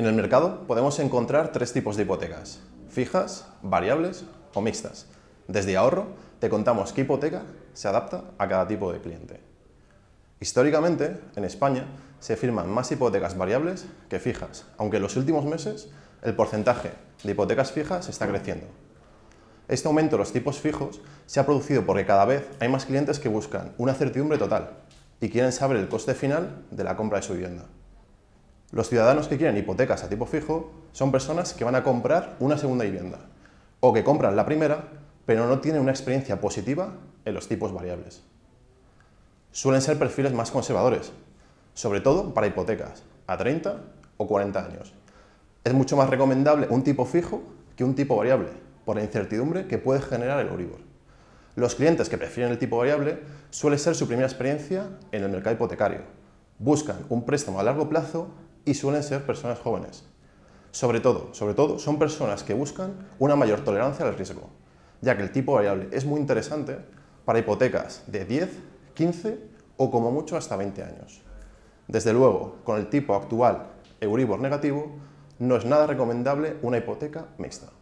En el mercado podemos encontrar tres tipos de hipotecas, fijas, variables o mixtas. Desde ahorro te contamos qué hipoteca se adapta a cada tipo de cliente. Históricamente, en España, se firman más hipotecas variables que fijas, aunque en los últimos meses el porcentaje de hipotecas fijas está creciendo. Este aumento de los tipos fijos se ha producido porque cada vez hay más clientes que buscan una certidumbre total y quieren saber el coste final de la compra de su vivienda. Los ciudadanos que quieren hipotecas a tipo fijo son personas que van a comprar una segunda vivienda o que compran la primera pero no tienen una experiencia positiva en los tipos variables. Suelen ser perfiles más conservadores, sobre todo para hipotecas a 30 o 40 años. Es mucho más recomendable un tipo fijo que un tipo variable por la incertidumbre que puede generar el Euribor. Los clientes que prefieren el tipo variable suele ser su primera experiencia en el mercado hipotecario. Buscan un préstamo a largo plazo y suelen ser personas jóvenes. Sobre todo, sobre todo, son personas que buscan una mayor tolerancia al riesgo, ya que el tipo variable es muy interesante para hipotecas de 10, 15 o como mucho hasta 20 años. Desde luego, con el tipo actual Euribor negativo, no es nada recomendable una hipoteca mixta.